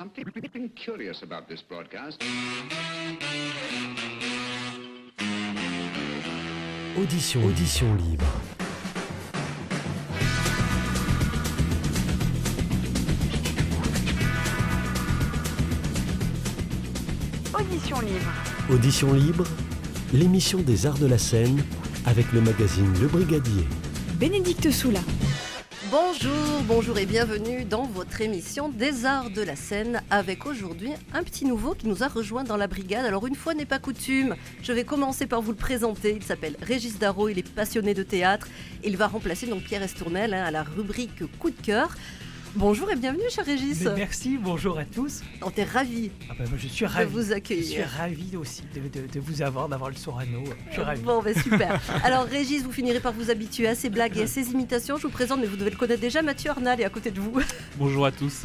something curious about this broadcast. Audition, audition libre. Audition libre. Audition libre, l'émission des arts de la scène avec le magazine Le Brigadier. Bénédicte Soula. Bonjour, bonjour et bienvenue dans votre émission des arts de la scène avec aujourd'hui un petit nouveau qui nous a rejoint dans la brigade. Alors une fois n'est pas coutume, je vais commencer par vous le présenter. Il s'appelle Régis Darro, il est passionné de théâtre. Il va remplacer donc Pierre Estournel hein, à la rubrique coup de cœur. Bonjour et bienvenue, cher Régis. merci, bonjour à tous. On est ravis ah bah, je suis de vous accueillir. Je suis ravi aussi de, vous avoir, d'avoir le Sorano. Je suis ravi. Bon, bah, super. Alors, Régis, vous finirez par vous habituer à ces blagues et à ces imitations. Je vous présente, mais vous devez le connaître déjà, Mathieu Arnal est à côté de vous. Bonjour à tous.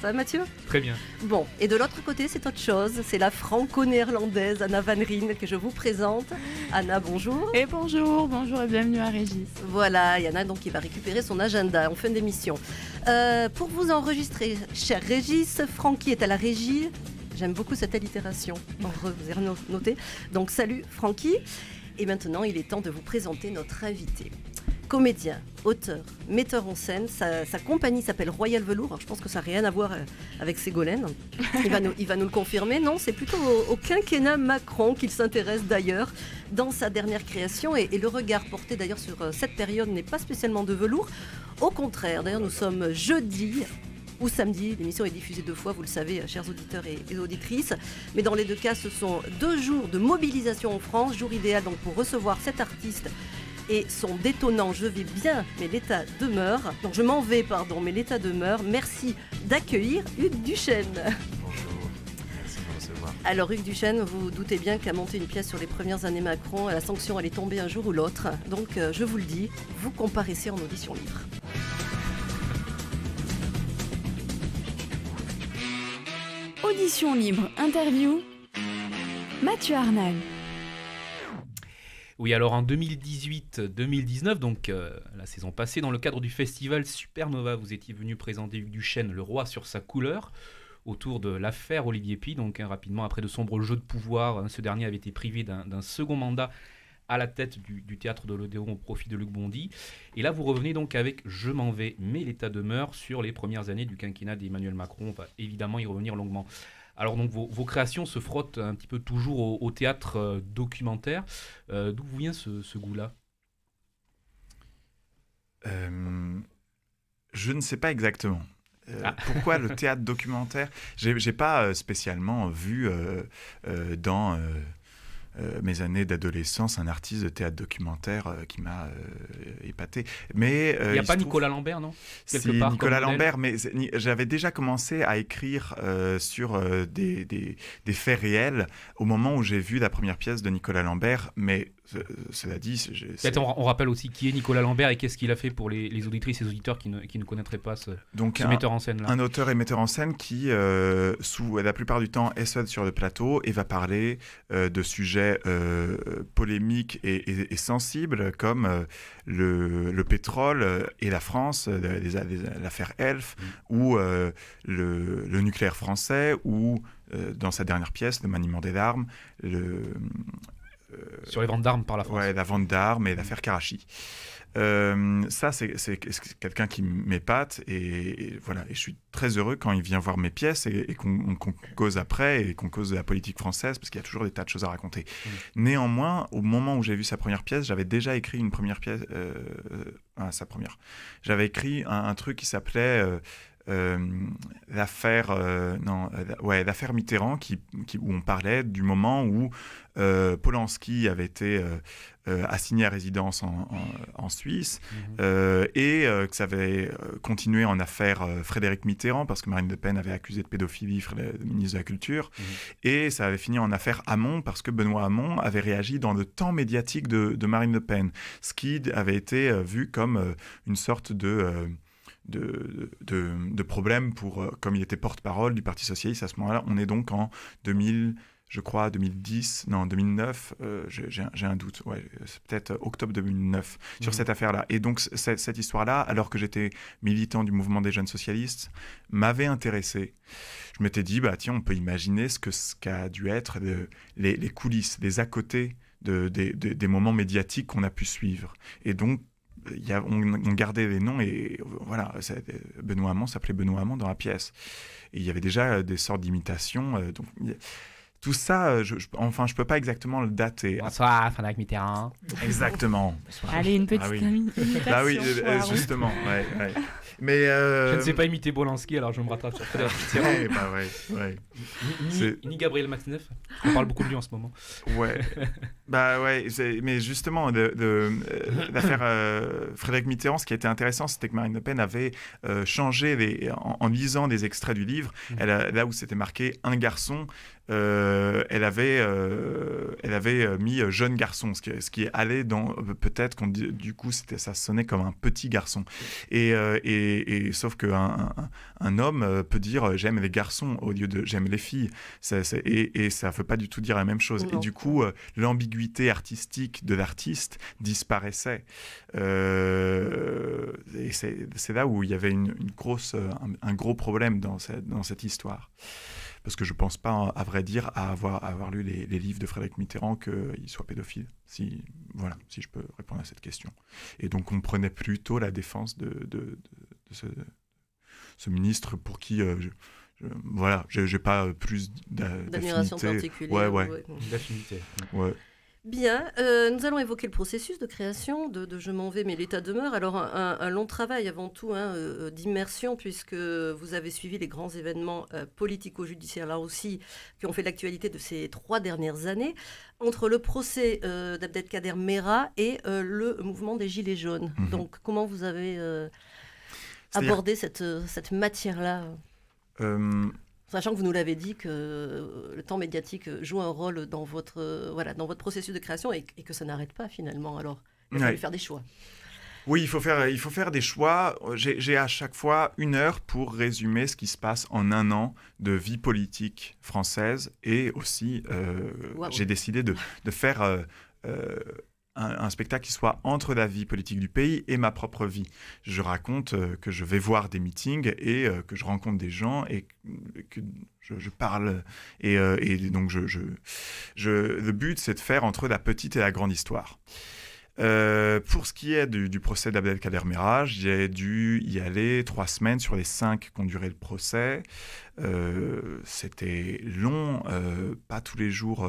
Ça va Mathieu Très bien. Bon, et de l'autre côté, c'est autre chose. C'est la franco-néerlandaise Anna Van Rijn que je vous présente. Anna, bonjour. Et bonjour, bonjour et bienvenue à Régis. Voilà, il y en a donc qui va récupérer son agenda en fin d'émission. Euh, pour vous enregistrer, cher Régis, Francky est à la régie. J'aime beaucoup cette allitération. Vous avez noté. Donc salut Francky. Et maintenant, il est temps de vous présenter notre invité comédien, auteur, metteur en scène. Sa, compagnie s'appelle Royal Velours. je pense que ça n'a rien à voir euh, avec Ségolène. Il va nous, il va nous le confirmer. Non, c'est plutôt au, quinquennat Macron qu'il s'intéresse d'ailleurs dans sa dernière création. Et, le regard porté d'ailleurs sur euh, cette période n'est pas spécialement de velours. Au contraire, d'ailleurs, nous sommes jeudi ou samedi. L'émission est diffusée deux fois, vous le savez, euh, chers auditeurs et, et, auditrices. Mais dans les deux cas, ce sont deux jours de mobilisation en France, jour idéal donc pour recevoir cet artiste et sont détonnant « Je vais bien, mais l'état demeure. Donc je m'en vais, pardon, mais l'état demeure. Merci d'accueillir Hugues Duchesne. Bonjour. Merci de me recevoir. Alors Hugues Duchesne, vous, vous doutez bien qu'à monter une pièce sur les premières années Macron, la sanction allait tomber un jour ou l'autre. Donc euh, je vous le dis, vous comparaissez en audition libre. Audition libre, interview, Mathieu Arnal. Oui, alors en 2018-2019, donc euh, la saison passée, dans le cadre du festival Supernova, vous étiez venu présenter Hugues Duchesne, le roi sur sa couleur, autour de l'affaire Olivier Pi. Donc hein, rapidement, après de sombres jeux de pouvoir, hein, ce dernier avait été privé d'un second mandat à la tête du, du théâtre de l'Odéon au profit de Luc Bondy. Et là, vous revenez donc avec Je m'en vais, mais l'État demeure sur les premières années du quinquennat d'Emmanuel Macron. On va évidemment y revenir longuement. Alors donc vos, créations se frottent un petit peu toujours au, théâtre euh, documentaire. Euh, d'où vient ce, goût-là euh, Je ne sais pas exactement. Ah. Pourquoi le théâtre documentaire J'ai pas spécialement vu dans euh, mes années d'adolescence un artiste de théâtre documentaire euh, qui m'a euh, épaté. Mais il n'y a pas Nicolas Lambert, non C'est Nicolas Lambert, mais j'avais déjà commencé à écrire sur des, des, faits réels au moment où j'ai vu la première pièce de Nicolas Lambert, mais cela dit, on rappelle aussi qui est Nicolas Lambert et qu'est-ce qu'il a fait pour les, auditrices et auditeurs qui ne, connaîtraient pas ce, metteur en scène. -là. Un auteur et metteur en scène qui, euh, sous, la plupart du temps, est seul sur le plateau et va parler euh, de sujets euh, polémiques et, sensibles comme le, pétrole et la France, l'affaire Elf mm. ou le, le, nucléaire français ou dans sa dernière pièce, Le maniement des armes le, euh, Sur les ventes d'armes par la France. Ouais, la vente d'armes et mm. l'affaire Karachi. Euh, ça, c'est quelqu'un qui m'épate et, voilà. Et je suis très heureux quand il vient voir mes pièces et, qu'on cause après et qu'on cause de la politique française parce qu'il y a toujours des tas de choses à raconter. Mm. Néanmoins, au moment où j'ai vu sa première pièce, j'avais déjà écrit une première pièce, euh, ah, sa première. J'avais écrit un, truc qui s'appelait euh, l'affaire euh, non euh, ouais l'affaire Mitterrand qui, où on parlait du moment où Polanski avait été assigné à résidence en, en, Suisse mhm. et que ça avait continué en affaire Frédéric Mitterrand parce que Marine Le Pen avait accusé de pédophilie le ministre de la Culture mhm. et ça avait fini en affaire Hamon parce que Benoît Hamon avait réagi dans le temps médiatique de, de Marine Le Pen, ce qui avait été vu comme une sorte de de, de, problèmes pour, euh, comme il était porte-parole du Parti socialiste à ce moment-là. On est donc en 2000 je crois, 2010, non, 2009, euh, j'ai un doute, ouais, c'est peut-être octobre 2009, sur mhm. cette affaire-là. Et donc, cette histoire-là, alors que j'étais militant du mouvement des jeunes socialistes, m'avait intéressé. Je m'étais dit, bah tiens, on peut imaginer ce que ce qu'a dû être euh, les, les, coulisses, les à côté de, des moments médiatiques qu'on a pu suivre. Et donc, on, gardait les noms et voilà, Benoît Hamon s'appelait Benoît Hamon dans la pièce. Et il y avait déjà euh, des sortes d'imitations. Euh, donc, tout ça, euh, je, je, enfin, je peux pas exactement le dater. Bonsoir, Frédéric Mitterrand. Exactement. Allez, une petite ah, Bah oui, justement. Euh, je ne sais pas imiter Bolanski, alors je me rattrape sur Frédéric bah Ni, Gabriel Matineff. On parle beaucoup de lui en ce moment. Ouais. bah ouais, mais justement, de, l'affaire euh, euh, Frédéric Mitterrand, ce qui était intéressant, c'était que Marine Le Pen avait changé les... en, lisant des extraits du livre. Mmh. Elle là où c'était marqué un garçon, euh, elle, avait, euh, elle avait euh, mis jeune garçon, ce qui, ce qui allait dans. Peut-être qu'on du coup, c'était, ça sonnait comme un petit garçon. Et, et, sauf qu'un un, homme peut dire j'aime les garçons au lieu de j'aime les filles. et, ça ne veut pas du tout dire la même chose. Et du coup, l'ambiguïté artistique de l'artiste disparaissait. et c'est là où il y avait une, grosse, un, gros problème dans dans cette histoire parce que je ne pense pas, hein, à vrai dire, à avoir, avoir lu les, livres de Frédéric Mitterrand qu'il soit pédophile, si, voilà, si je peux répondre à cette question. Et donc on prenait plutôt la défense de, ce, ministre pour qui... Euh, je, voilà, j'ai pas plus d'admiration particulière. Ouais, D'affinité. Bien, euh, nous allons évoquer le processus de création de, Je m'en vais, mais l'état demeure. Alors, un, long travail avant tout hein, euh, euh, d'immersion, puisque vous avez suivi les grands événements politico-judiciaires, là aussi, qui ont fait l'actualité de ces trois dernières années, entre le procès d'Abdelkader Mera et le mouvement des Gilets jaunes. Mhm. Donc, comment vous avez abordé cette matière-là sachant que vous nous l'avez dit que euh, le temps médiatique euh, joue un rôle dans votre, euh, voilà, dans votre processus de création et, que ça n'arrête pas finalement. Alors, il faut faire des choix. Oui, il faut faire, il faut faire des choix. J'ai à chaque fois une heure pour résumer ce qui se passe en un an de vie politique française et aussi j'ai décidé de, de faire un, spectacle qui soit entre la vie politique du pays et ma propre vie. Je raconte euh, que je vais voir des meetings et euh, que je rencontre des gens et que je, parle. Et, euh, donc, je, le but, c'est de faire entre la petite et la grande histoire. pour ce qui est du, procès d'Abdelkader Meraj, j'ai dû y aller trois semaines sur les cinq qu'ont duré le procès. C'était long, pas tous les jours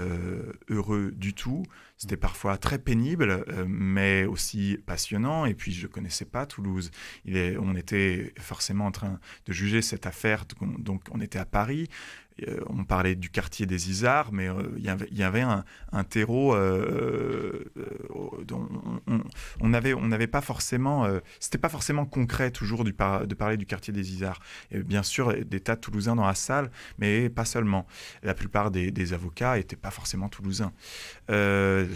euh, heureux du tout. C'était parfois très pénible, euh, mais aussi passionnant. Et puis, je ne connaissais pas Toulouse. on était forcément en train de juger cette affaire. Donc, on était à Paris. Euh, on parlait du quartier des Isards, mais euh, il y, avait un, terreau euh, dont on, avait, on n'avait pas forcément, c'était pas forcément concret toujours de parler du quartier des Isards. bien sûr, des tas de Toulousains dans la salle, mais pas seulement. La plupart des, avocats n'étaient pas forcément Toulousains,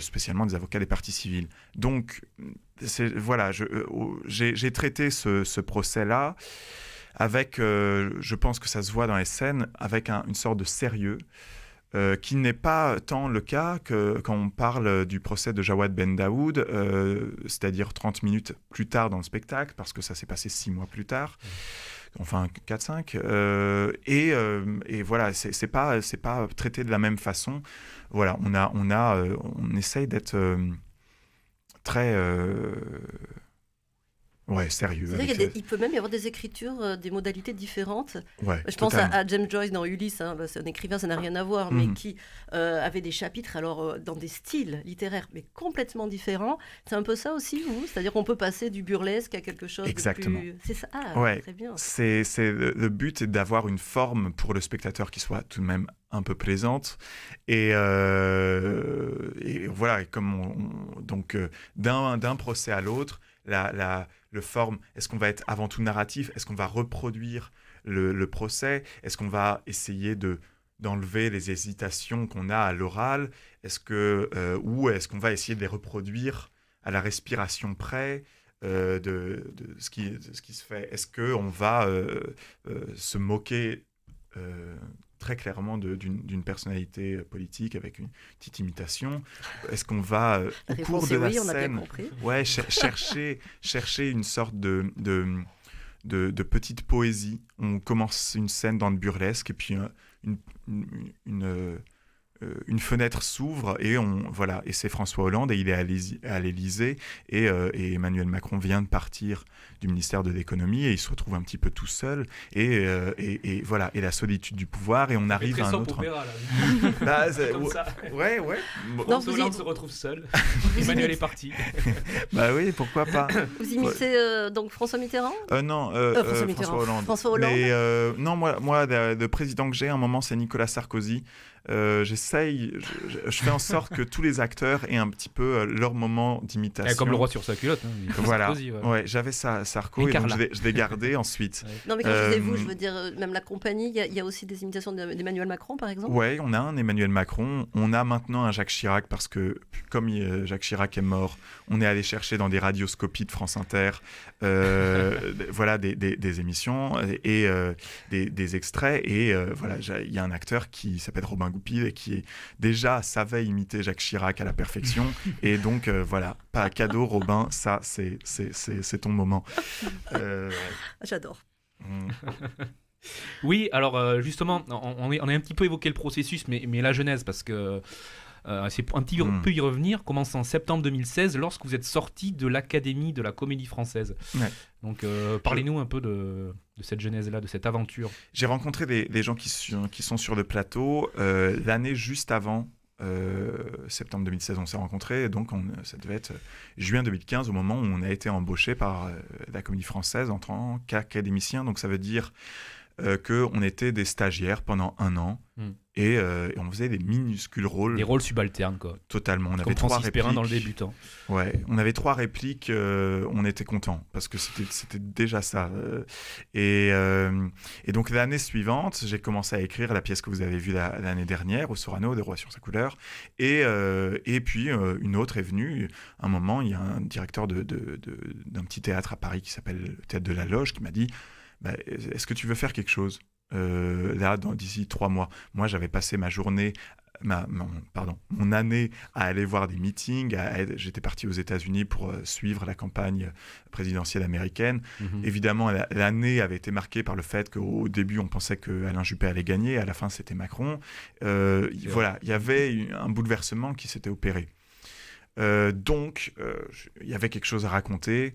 spécialement des avocats des partis civils. Donc voilà, j'ai traité ce procès là avec, euh, je pense que ça se voit dans les scènes, avec une sorte de sérieux. Euh, qui n'est pas tant le cas que quand on parle du procès de Jawad Ben Daoud, euh, c'est-à-dire 30 minutes plus tard dans le spectacle, parce que ça s'est passé 6 mois plus tard, enfin 4-5. et, et, voilà, c'est pas, pas traité de la même façon. Voilà, on, a, on, a, on essaye d'être très Ouais, sérieux. il peut même y avoir des écritures, euh, des modalités différentes. je pense à, James Joyce dans Ulysse, hein, c'est un écrivain, ça n'a rien à voir, mais mhm. qui euh, avait des chapitres alors euh, dans des styles littéraires, mais complètement différents. C'est un peu ça aussi, vous C'est-à-dire qu'on peut passer du burlesque à quelque chose Exactement. de plus... C'est ça, ah, très bien. C'est, le but est d'avoir une forme pour le spectateur qui soit tout de même un peu plaisante. Et, et voilà, et comme donc d'un, d'un procès à l'autre, la, la le forme Est-ce qu'on va être avant tout narratif Est-ce qu'on va reproduire le, procès Est-ce qu'on va essayer de d'enlever les hésitations qu'on a à l'oral Est-ce que euh, ou est-ce qu'on va essayer de les reproduire à la respiration près euh, de, ce qui, ce qui, se fait Est-ce qu'on va euh, se moquer euh, très clairement d'une personnalité politique avec une petite imitation Est-ce qu'on va euh, au cours de la scène ouais, chercher, chercher une sorte de, de, petite poésie On commence une scène dans le burlesque et puis euh, une, une euh, une fenêtre s'ouvre et on voilà et c'est François Hollande et il est à l'Élysée euh, et, Emmanuel Macron vient de partir du ministère de l'économie et il se retrouve un petit peu tout seul et, euh, et, voilà et la solitude du pouvoir et on arrive à un autre François bah, Hollande se retrouve seul Emmanuel est parti bah oui pourquoi pas vous imitez donc François Mitterrand non François, Hollande, non moi moi président que j'ai à un moment c'est Nicolas Sarkozy euh, j'essaye, je, fais en sorte que tous les acteurs aient un petit peu euh, leur moment d'imitation. Eh, comme le roi sur sa culotte. Hein, voilà. j'avais ça à Sarko et, je, l'ai gardé ensuite. Non, mais quand je disais vous, je euh, veux dire, même la compagnie, il y, a aussi des imitations d'Emmanuel Macron, par exemple Oui, on a un Emmanuel Macron. On a maintenant un Jacques Chirac parce que, comme Jacques Chirac est mort, on est allé chercher dans des radioscopies de France Inter voilà, des, des, des, émissions et des, des, extraits. Et voilà, il y a un acteur qui s'appelle Robin et qui déjà savait imiter Jacques Chirac à la perfection. et donc euh, voilà, pas à cadeau, Robin, ça c'est c'est ton moment. Euh, J'adore. Oui, alors euh, justement, on, on, a un petit peu évoqué le processus, mais, mais la genèse, parce que euh, c'est un petit hmm. peu y revenir. Commence en septembre 2016, lorsque vous êtes sorti de l'Académie de la Comédie Française. Donc, euh, parlez-nous un peu de, cette genèse-là, de cette aventure. J'ai rencontré des, gens qui, qui, sont sur le plateau euh, l'année juste avant. septembre 2016, on s'est rencontrés, donc ça devait être juin 2015, au moment où on a été embauché par la Comédie Française en tant qu'académicien. Donc ça veut dire euh, qu'on était des stagiaires pendant un an. Hmm. Euh, et, on faisait des minuscules rôles. Des rôles subalternes, quoi. Totalement. On avait trois répliques. dans le débutant. Ouais, on avait trois répliques, euh, on était content parce que c'était déjà ça. Et, donc l'année suivante, j'ai commencé à écrire la pièce que vous avez vue l'année dernière, au Sorano, des rois sur sa couleur. Et, et puis une autre est venue. Un moment, il y a un directeur d'un de, petit théâtre à Paris qui s'appelle le Théâtre de la Loge qui m'a dit bah, est-ce que tu veux faire quelque chose euh, là là d'ici trois mois Moi, j'avais passé ma journée Ma, pardon, mon année à aller voir des meetings. J'étais parti aux États-Unis pour euh, suivre la campagne présidentielle américaine. Mhm. Évidemment, l'année avait été marquée par le fait qu'au début, on pensait que Alain Juppé allait gagner. À la fin, c'était Macron. Euh, voilà, il y avait un bouleversement qui s'était opéré. donc, il y avait quelque chose à raconter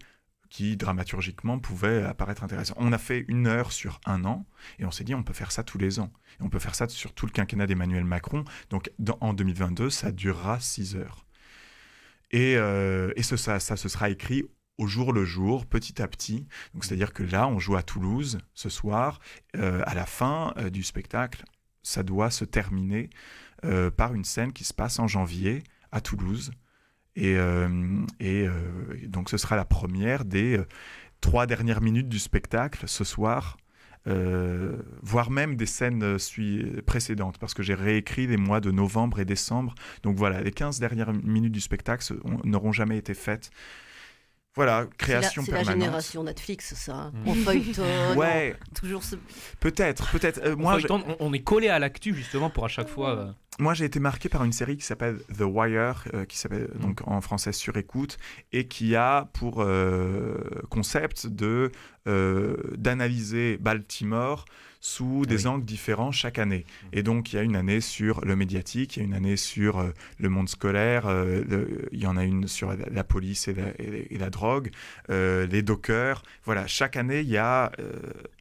qui dramaturgiquement pouvait apparaître intéressant. On a fait une heure sur un an et on s'est dit on peut faire ça tous les ans. on peut faire ça sur tout le quinquennat d'Emmanuel Macron. Donc en 2022, ça durera six heures. Et, euh, ce, ça, ça, sera écrit au jour le jour, petit à petit. Donc c'est-à-dire que là, on joue à Toulouse ce soir. Euh, à la fin euh, du spectacle, ça doit se terminer par une scène qui se passe en janvier à Toulouse et, euh, euh, donc ce sera la première des euh, trois dernières minutes du spectacle ce soir. voire même des scènes précédentes, parce que j'ai réécrit les mois de novembre et décembre. Donc voilà, les 15 dernières minutes du spectacle n'auront jamais été faites voilà, création permanente. C'est la génération Netflix, ça. On hein. mm. feuilletonne. toujours Peut-être, peut-être. Euh, moi, on, est collé à l'actu justement pour à chaque fois. Euh. Moi, j'ai été marqué par une série qui s'appelle The Wire, euh, qui s'appelle mm. donc en français Sur écoute, et qui a pour concept de d'analyser Baltimore sous des angles différents chaque année. Mm. Et donc, il y a une année sur le médiatique, il y a une année sur euh, le monde scolaire, euh, il y en a une sur la, police et la, et la drogue, euh, les dockers. Voilà, chaque année, il y a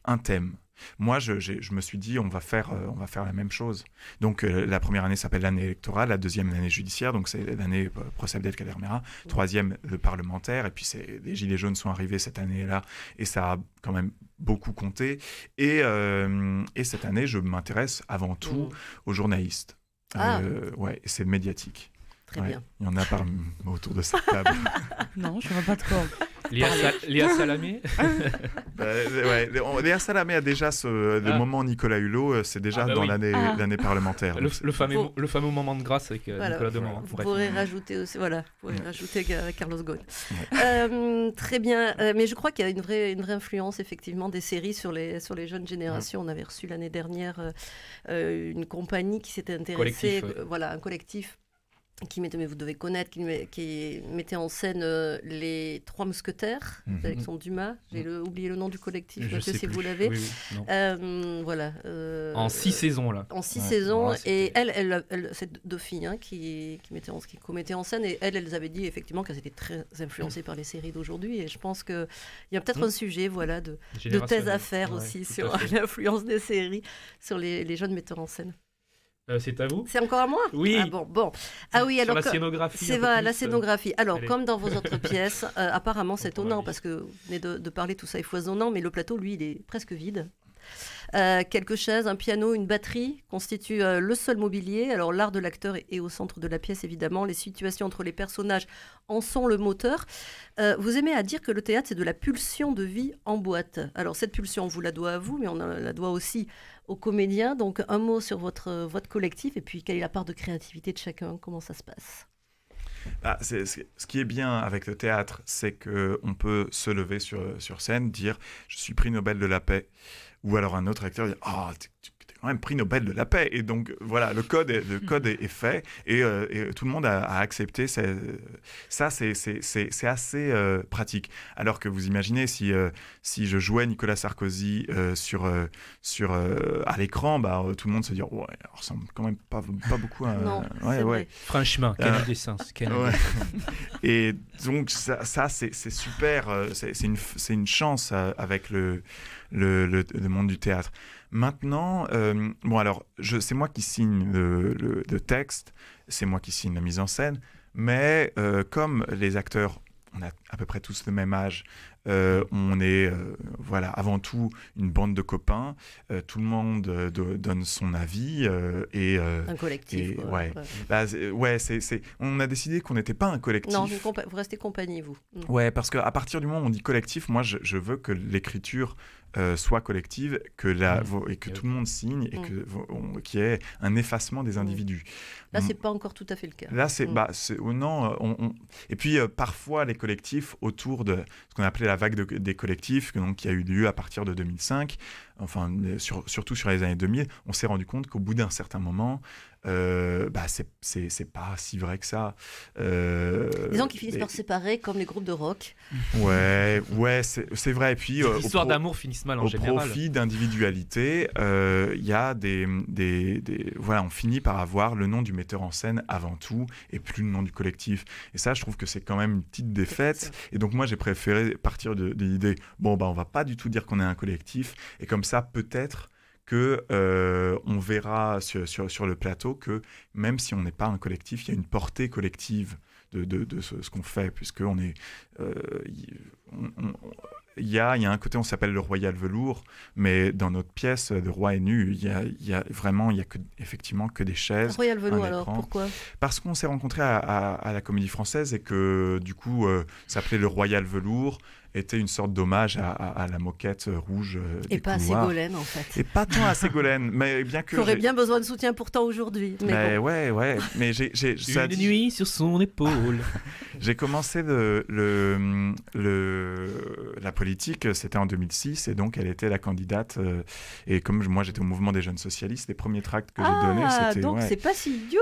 un thème. Moi, je, me suis dit, on va faire, euh, on va faire la même chose. Donc, euh, la première année s'appelle l'année électorale, la deuxième l'année judiciaire, donc c'est l'année euh, procès Abdelkader Mera, troisième le parlementaire, et puis les gilets jaunes sont arrivés cette année-là, et ça a quand même beaucoup compté. Et, cette année, je m'intéresse avant tout mmh. aux journalistes. Ah. ouais, c'est médiatique. Il y en a par... autour de cette table. non, je ne vois pas de Léa, Salamé bah, euh, Léa Salamé a déjà ce euh, ah. moment Nicolas Hulot, euh, c'est déjà ah, bah dans ah. l'année parlementaire. Le, fameux, le fameux moment de grâce avec Nicolas Demand. Vous, pourrez rajouter aussi, voilà, vous pourrez rajouter Carlos Ghosn. très bien, mais je crois qu'il y a une vraie, une vraie influence effectivement des séries sur les, sur les jeunes générations. On avait reçu l'année dernière une compagnie qui s'était intéressée, voilà, un collectif qui mettait, mais vous devez connaître, qui, qui mettait en scène euh, les Trois Mousquetaires mhm. avec son Dumas. J'ai mhm. oublié le nom du collectif, Je sais si vous l'avez. Euh, voilà. Euh, en six saisons, là. En six saisons. et elle, elle, c'est deux filles qui, qui, mettaient en, qui en scène. Et elles, elles avaient dit effectivement qu'elles étaient très influencées par les séries d'aujourd'hui. Et je pense qu'il y a peut-être mm. un sujet voilà, de, de thèse à faire aussi sur l'influence des séries sur les jeunes metteurs en scène. Euh, c'est à vous C'est encore à moi Oui. Ah bon, bon. Ah oui, alors. la scénographie. C'est la euh, scénographie. Alors, comme dans vos autres pièces, euh, apparemment c'est étonnant parce que vous de, de, parler, tout ça est foisonnant, mais le plateau, lui, il est presque vide. Euh, quelques chaises, un piano, une batterie constituent euh, le seul mobilier. Alors l'art de l'acteur est, au centre de la pièce évidemment. Les situations entre les personnages en sont le moteur. Euh, vous aimez à dire que le théâtre c'est de la pulsion de vie en boîte. Alors cette pulsion on vous la doit à vous, mais on la doit aussi aux comédiens. Donc un mot sur votre votre collectif et puis quelle est la part de créativité de chacun Comment ça se passe bah, ce qui est bien avec le théâtre, c'est qu'on peut se lever sur, sur scène, dire je suis prix Nobel de la paix. Ou alors un autre acteur dit Ah, tu, quand prix Nobel de la paix. Et donc, voilà, le code, est, le code est, fait euh, et, tout le monde a, accepté. Ça, c'est assez euh, pratique. Alors que vous imaginez, si, euh, si je jouais Nicolas Sarkozy sur, sur, à l'écran, bah, tout le monde se dit Ouais, ressemble quand même pas, pas beaucoup à. Franchement, quel et donc, ça, c'est super. c'est une, une chance avec le, le, le monde du théâtre. Maintenant, euh, bon alors, c'est moi qui signe le, texte, c'est moi qui signe la mise en scène, mais euh, comme les acteurs, on a à peu près tous le même âge, euh, on est voilà avant tout une bande de copains. tout le monde donne son avis et un collectif. ouais, bah, ouais. Bah, On a décidé qu'on n'était pas un collectif. Non, vous restez compagnie vous. Mm. Ouais, parce qu'à partir du moment où on dit collectif, moi je, je veux que l'écriture euh, soit collective, que la, et que tout le monde signe, et mm. qu'il y ait un effacement des mm. individus. Là, mm. c'est pas encore tout à fait le cas. Là, c'est... Bah, oh non, euh, Et puis, euh, parfois, les collectifs, autour de ce qu'on appelait la vague des collectifs, donc, qui a eu lieu à partir de 2005, enfin, surtout sur les années 2000, on s'est rendu compte qu'au bout d'un certain moment, euh, bah c'est pas si vrai que ça. Euh, Disons qu'ils finissent par se séparer comme les groupes de rock. Ouais, ouais, c'est vrai. Et puis les euh, histoires d'amour finissent mal en au général. Au profit d'individualité, euh, il y a des, des, des, voilà, on finit par avoir le nom du metteur en scène avant tout et plus le nom du collectif. Et ça, je trouve que c'est quand même une petite défaite. Et donc moi, j'ai préféré partir de, de l'idée bon bah on va pas du tout dire qu'on est un collectif et comme ça peut-être que euh, on verra sur, le plateau que même si on n'est pas un collectif, il y a une portée collective de, ce, qu'on fait, puisqu'on est... Euh, on, il y, a, un côté, on s'appelle le royal velours, mais dans notre pièce, de roi est nu, il y a, vraiment, il y a que, effectivement que des chaises. Royal velours alors, pourquoi Parce qu'on s'est rencontrés à, la Comédie Française et que du coup, euh, ça s'appelait le royal velours était une sorte d'hommage à, la moquette euh, rouge. Euh, des et pas couloirs. à Ségolène, en fait. Et pas tant à Ségolène, mais bien que. J'aurais bien besoin de soutien pourtant aujourd'hui. Mais, ouais, ouais. Mais j'ai. Une nuit sur son épaule. j'ai commencé le, le, la politique, c'était en 2006, et donc elle était la candidate. Euh, et comme moi, j'étais au mouvement des jeunes socialistes, les premiers tracts que j'ai donnés, ah, c'était. Donc c'est pas si idiot,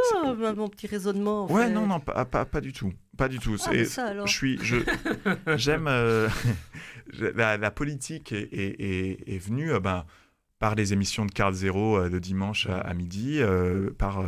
mon petit raisonnement. ouais, non, non, pas, pas du tout. Pas du tout. Ah, je suis, j'aime euh, la, politique est, venue euh, ben, par les émissions de Carl Zéro euh, de dimanche à, midi, par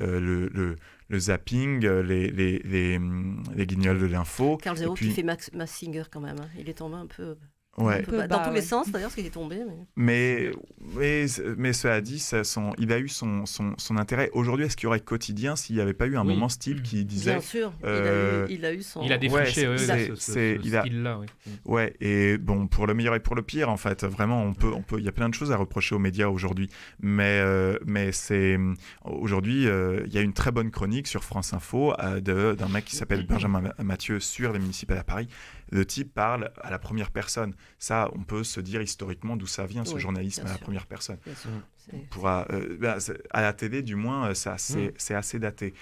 le, le, zapping, les, hum, les, guignols de l'info. Carl Zéro qui fait Max, Singer quand même. Hein. Il est tombé un peu dans bah, tous les sens, d'ailleurs, ce qu'il est tombé. Mais, mais, mais, cela dit, son, il a eu son, son, son intérêt. Aujourd'hui, est-ce qu'il y aurait quotidien s'il n'y avait pas eu un moment style qui disait. Bien sûr, il, a eu, euh, il, a son. Il a défriché ouais, ce, là Ouais. et bon, pour le meilleur et pour le pire, en fait, vraiment, on peut, on peut, il y a plein de choses à reprocher aux médias aujourd'hui. Mais, euh, mais c'est. Aujourd'hui, euh, il y a une très bonne chronique sur France Info d'un mec qui s'appelle Benjamin Mathieu sur les municipales à Paris le type parle à la première personne. Ça, on peut se dire historiquement d'où ça vient, ce journalisme à la première personne. pourra, euh, bah, à la télé, du moins, euh, ça, hmm. c'est assez daté.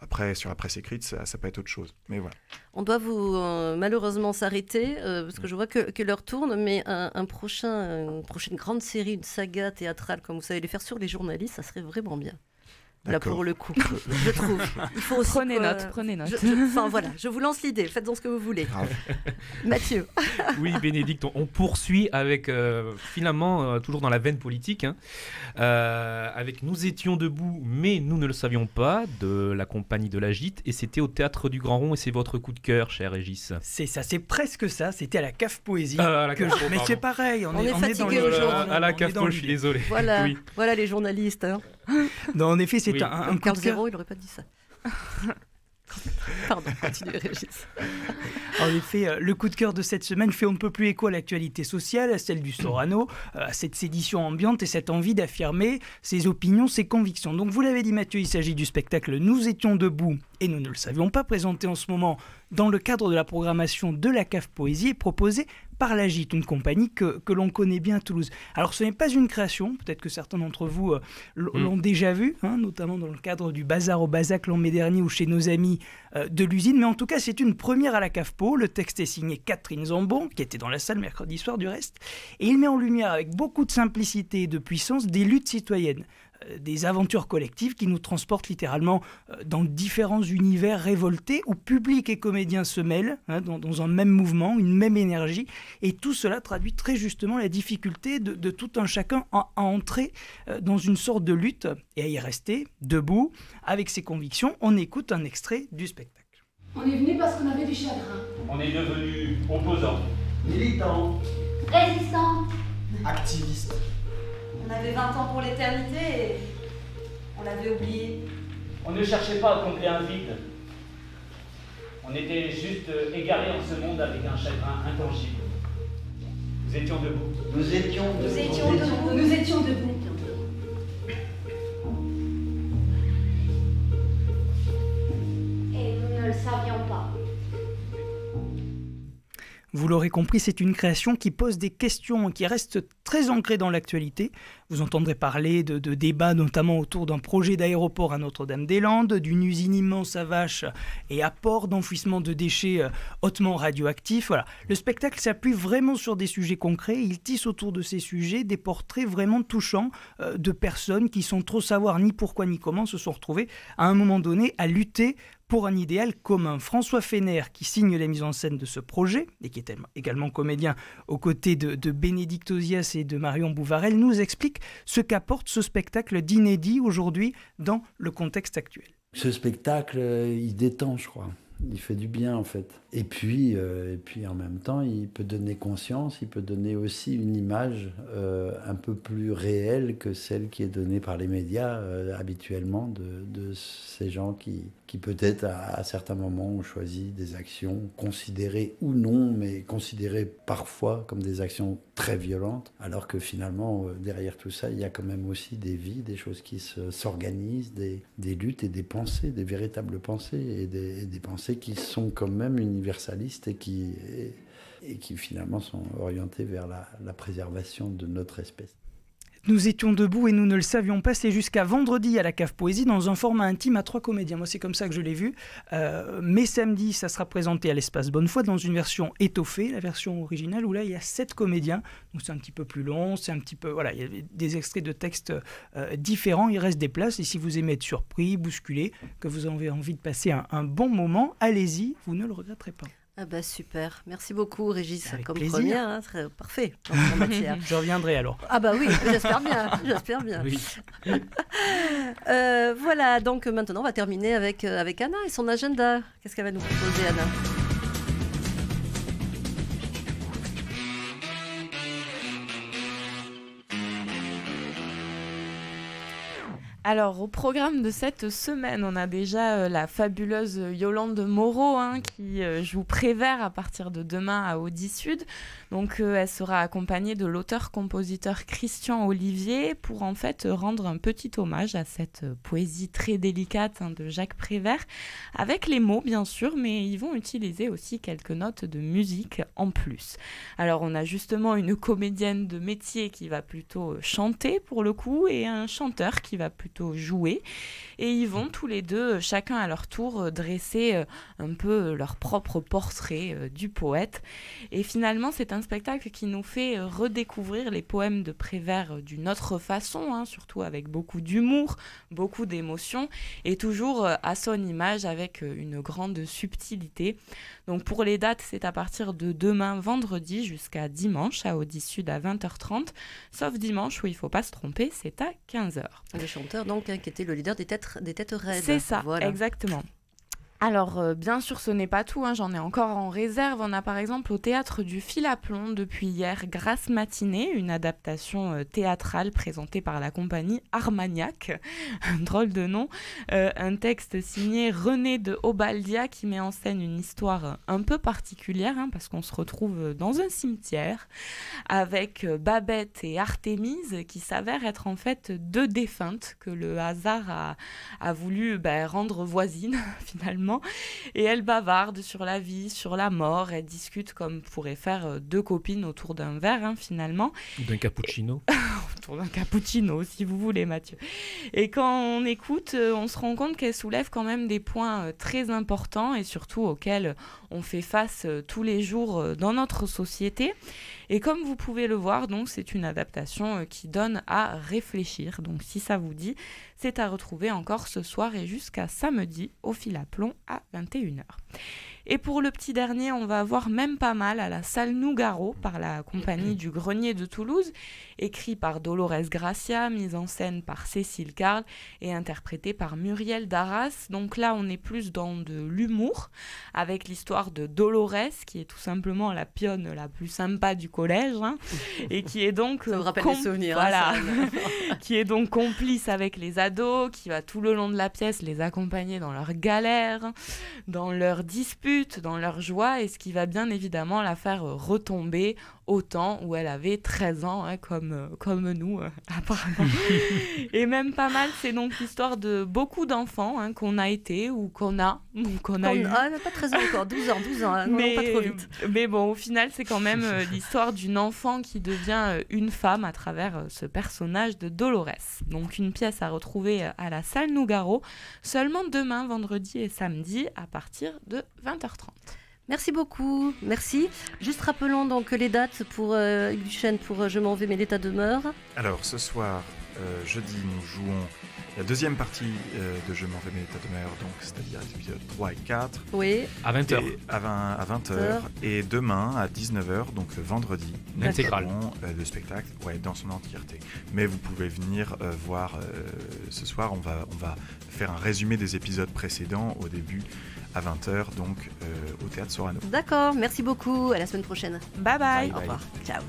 Après, sur la presse écrite, ça, ça, peut être autre chose. Mais voilà. On doit vous euh, malheureusement s'arrêter parce que hmm. je vois que, que l'heure tourne, mais un, prochain, une prochaine grande série, une saga théâtrale, comme vous savez les faire sur les journalistes, ça serait vraiment bien. Là pour le coup, je trouve. faut prenez note, prenez note. Enfin voilà, je vous lance l'idée, faites-en ce que vous voulez. Mathieu. oui, Bénédicte, on, poursuit avec euh, finalement euh, toujours dans la veine politique, hein. euh, avec Nous étions debout, mais nous ne le savions pas, de la compagnie de la Gîte, et c'était au théâtre du Grand Rond, et c'est votre coup de cœur, cher Régis. C'est ça, c'est presque ça. C'était à la CAF poésie. Ah, mais c'est pareil, on, est, À la CAF poésie, je suis désolé. Voilà, voilà les journalistes. Hein. en effet, c'est un, coup de zéro, il n'aurait pas dit ça. Pardon, Régis. En effet, euh, le coup de cœur de cette semaine fait un peu plus écho à l'actualité sociale, à celle du Sorano, euh, à cette sédition ambiante et cette envie d'affirmer ses opinions, ses convictions. Donc vous l'avez dit Mathieu, il s'agit du spectacle Nous étions debout et nous ne le savions pas, présenté en ce moment dans le cadre de la programmation de la CAF Poésie Proposée par l'Agite, une compagnie que, que l'on connaît bien à Toulouse. Alors ce n'est pas une création, peut-être que certains d'entre vous euh, mm. l'ont déjà vu, hein, notamment dans le cadre du bazar au Bazac l'an mai dernier ou chez nos amis euh, de l'usine, mais en tout cas c'est une première à la Po Le texte est signé Catherine Zambon, qui était dans la salle mercredi soir du reste, et il met en lumière avec beaucoup de simplicité et de puissance des luttes citoyennes des aventures collectives qui nous transportent littéralement euh, dans différents univers révoltés où public et comédien se mêlent hein, dans, un même mouvement, une même énergie. Et tout cela traduit très justement la difficulté de, tout un chacun à, entrer euh, dans une sorte de lutte et à y rester debout avec ses convictions. On écoute un extrait du spectacle. On est venu parce qu'on avait du chagrin. On est devenu opposant, militant, résistant, activiste. On avait 20 ans pour l'éternité et on l'avait oublié. On ne cherchait pas à combler un vide. On était juste euh, égarés en ce monde avec un chagrin intangible. Nous étions debout. Nous étions debout. Nous étions Nous étions debout. Nous étions vous l'aurez compris, c'est une création qui pose des questions qui reste très ancrée dans l'actualité. Vous entendrez parler de, débats notamment autour d'un projet d'aéroport à Notre-Dame-des-Landes, d'une usine immense à vaches et à port d'enfouissement de déchets euh, hautement radioactifs. Voilà. Le spectacle s'appuie vraiment sur des sujets concrets. Il tisse autour de ces sujets des portraits vraiment touchants euh, de personnes qui, sans trop savoir ni pourquoi ni comment, se sont retrouvées à un moment donné à lutter pour un idéal commun. François Fener, qui signe la mise en scène de ce projet, et qui est également comédien aux côtés de, Bénédicte Ozias et de Marion Bouvarel, nous explique ce qu'apporte ce spectacle d'inédit aujourd'hui dans le contexte actuel. Ce spectacle, euh, il détend, je crois. Il fait du bien, en fait. Et puis, euh, et puis en même temps, il peut donner conscience, il peut donner aussi une image euh, un peu plus réelle que celle qui est donnée par les médias habituellement de, de ces gens qui, qui peut-être à, certains moments ont choisi des actions considérées ou non, mais considérées parfois comme des actions très violentes, alors que finalement, euh, derrière tout ça, il y a quand même aussi des vies, des choses qui s'organisent, des, luttes et des pensées, des véritables pensées, et des, pensées qui sont quand même universalistes et qui, finalement sont orientées vers la préservation de notre espèce. Nous étions debout et nous ne le savions pas. C'est jusqu'à vendredi à la Cave Poésie dans un format intime à trois comédiens. Moi, c'est comme ça que je l'ai vu. Euh, mais samedi, ça sera présenté à l'Espace Bonnefoy dans une version étoffée, la version originale, où là, il y a sept comédiens. Donc, c'est un petit peu plus long. C'est un petit peu. Voilà, il y a des extraits de textes euh, différents. Il reste des places. Et si vous aimez être surpris, bousculé, que vous avez envie de passer un bon moment, allez-y. Vous ne le regretterez pas. Ah bah super, merci beaucoup Régis, comme premier, première, hein, très parfait Je reviendrai alors. Ah bah oui, j'espère bien, j'espère bien. Euh, voilà, donc maintenant on va terminer avec, euh, avec Anna et son agenda. Qu'est-ce qu'elle va nous proposer Anna Alors, au programme de cette semaine, on a déjà euh, la fabuleuse Yolande Moreau hein, qui euh, joue Prévert à partir de demain à Audi Sud. Donc, euh, elle sera accompagnée de l'auteur-compositeur Christian Olivier pour en fait rendre un petit hommage à cette poésie très délicate hein, de Jacques Prévert, avec les mots bien sûr, mais ils vont utiliser aussi quelques notes de musique en plus. Alors, on a justement une comédienne de métier qui va plutôt chanter pour le coup et un chanteur qui va plutôt jouer. Et ils vont tous les deux, euh, chacun à leur tour, euh, dresser euh, un peu leur propre portrait du poète. Et finalement, c'est un spectacle qui nous fait redécouvrir les poèmes de Prévert d'une autre façon, hein, surtout avec beaucoup d'humour, beaucoup d'émotion, et toujours à son image avec une grande subtilité. Donc pour les dates, c'est à partir de demain, vendredi, jusqu'à dimanche, à Audi Sud à 20h30, sauf dimanche où il faut pas se tromper, c'est à 15h. Le chanteur donc, hein, qui était le leader des têtes, des têtes raides. C'est ça, exactement. Alors, euh, bien sûr, ce n'est pas tout, hein, j'en ai encore en réserve. On a par exemple au théâtre du Fil à Plomb depuis hier grâce Matinée, une adaptation euh, théâtrale présentée par la compagnie Armagnac, un drôle de nom, euh, un texte signé René de Obaldia qui met en scène une histoire un peu particulière, hein, parce qu'on se retrouve dans un cimetière avec Babette et Artémise qui s'avèrent être en fait deux défuntes que le hasard a, voulu ben, rendre voisines finalement et elle bavarde sur la vie, sur la mort. elle discute comme pourraient faire euh, deux copines autour d'un verre, hein, finalement. D'un cappuccino. autour d'un cappuccino, si vous voulez, Mathieu. Et quand on écoute, euh, on se rend compte qu'elle soulève quand même des points euh, très importants et surtout auxquels on fait face euh, tous les jours dans notre société. Et comme vous pouvez le voir, donc c'est une adaptation qui donne à réfléchir. Donc si ça vous dit, c'est à retrouver encore ce soir et jusqu'à samedi au fil à plomb à 21h. Et pour le petit dernier, on va avoir même pas mal à la salle Nougaro par la compagnie du Grenier de Toulouse, écrit par Dolores Gracia, mise en scène par Cécile Carl et interprété par Muriel Darras. Donc là, on est plus dans de l'humour avec l'histoire de Dolores qui est tout simplement la pionne la plus sympa du collège hein, et qui est donc ça des souvenirs. Hein, voilà, qui est donc complice avec les ados, qui va tout le long de la pièce les accompagner dans leurs galères, dans leurs disputes dans leur joie, et ce qui va bien évidemment la faire euh, retomber au temps où elle avait 13 ans, hein, comme, euh, comme nous, euh, apparemment. et même pas mal, c'est donc l'histoire de beaucoup d'enfants hein, qu'on a été ou qu'on a, qu'on a pas 13 ans encore, 12 ans, 12 ans, hein, non, pas trop vite. Mais bon, au final, c'est quand même euh, l'histoire d'une enfant qui devient une femme à travers ce personnage de Dolores. Donc une pièce à retrouver à la salle Nougaro, seulement demain, vendredi et samedi, à partir de 20h30. Merci beaucoup, merci. Juste rappelons donc les dates pour euh, chaîne pour euh, Je m'en vais, mais l'état demeure. Alors ce soir, euh, jeudi, nous jouons la deuxième partie euh, de Je m'en vais, mais l'état demeure, donc c'est-à-dire les épisodes 3 et 4. Oui. À 20h. À, 20, h Et demain, à 19h, donc vendredi, nous jouons, le spectacle ouais, dans son entièreté. Mais vous pouvez venir voir ce soir, on va, on va faire un résumé des épisodes précédents au début à 20h donc euh, au théâtre Sorano. D'accord, merci beaucoup, à la semaine prochaine. Bye bye. bye, bye. Au revoir. Ciao.